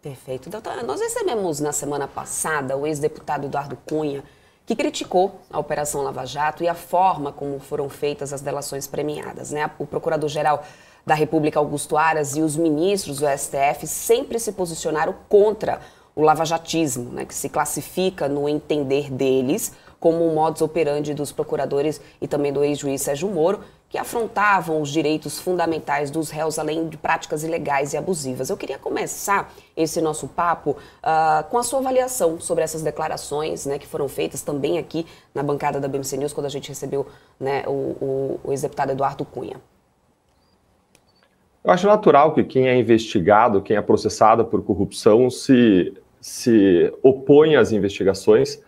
Perfeito. Doutora, então, tá, nós recebemos na semana passada o ex-deputado Eduardo Cunha, que criticou a Operação Lava Jato e a forma como foram feitas as delações premiadas. Né? O procurador-geral da República, Augusto Aras, e os ministros do STF sempre se posicionaram contra o lavajatismo, né, que se classifica no entender deles como o modus operandi dos procuradores e também do ex-juiz Sérgio Moro, que afrontavam os direitos fundamentais dos réus, além de práticas ilegais e abusivas. Eu queria começar esse nosso papo uh, com a sua avaliação sobre essas declarações né, que foram feitas também aqui na bancada da BMC News, quando a gente recebeu né, o, o, o ex-deputado Eduardo Cunha. Eu acho natural que quem é investigado, quem é processado por corrupção, se, se opõe às investigações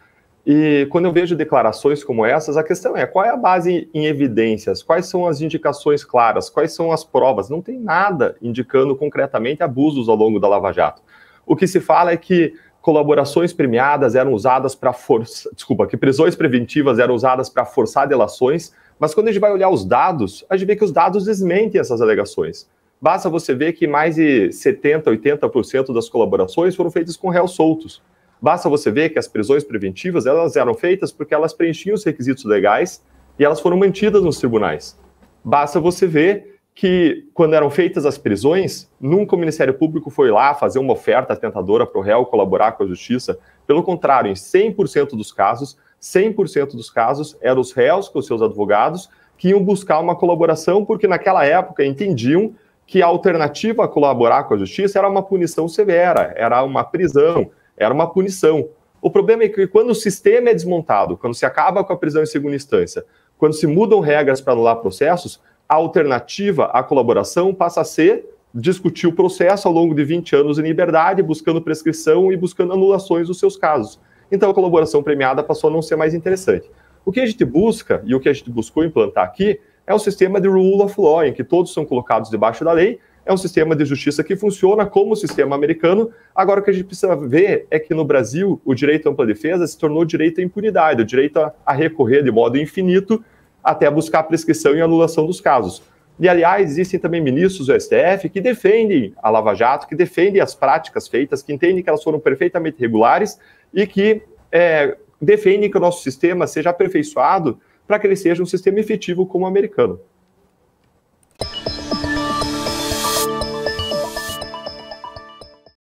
e quando eu vejo declarações como essas, a questão é qual é a base em evidências, quais são as indicações claras, quais são as provas. Não tem nada indicando concretamente abusos ao longo da Lava Jato. O que se fala é que colaborações premiadas eram usadas para forçar, desculpa, que prisões preventivas eram usadas para forçar delações, mas quando a gente vai olhar os dados, a gente vê que os dados desmentem essas alegações. Basta você ver que mais de 70, 80% das colaborações foram feitas com réus soltos. Basta você ver que as prisões preventivas elas eram feitas porque elas preenchiam os requisitos legais e elas foram mantidas nos tribunais. Basta você ver que, quando eram feitas as prisões, nunca o Ministério Público foi lá fazer uma oferta tentadora para o réu colaborar com a justiça. Pelo contrário, em 100% dos casos, 100% dos casos eram os réus com seus advogados que iam buscar uma colaboração, porque naquela época entendiam que a alternativa a colaborar com a justiça era uma punição severa, era uma prisão, era uma punição. O problema é que quando o sistema é desmontado, quando se acaba com a prisão em segunda instância, quando se mudam regras para anular processos, a alternativa à colaboração passa a ser discutir o processo ao longo de 20 anos em liberdade, buscando prescrição e buscando anulações dos seus casos. Então a colaboração premiada passou a não ser mais interessante. O que a gente busca e o que a gente buscou implantar aqui é o sistema de rule of law, em que todos são colocados debaixo da lei é um sistema de justiça que funciona como o sistema americano. Agora, o que a gente precisa ver é que no Brasil, o direito à ampla defesa se tornou direito à impunidade, o direito a recorrer de modo infinito até buscar prescrição e anulação dos casos. E, aliás, existem também ministros do STF que defendem a Lava Jato, que defendem as práticas feitas, que entendem que elas foram perfeitamente regulares e que é, defendem que o nosso sistema seja aperfeiçoado para que ele seja um sistema efetivo como o americano.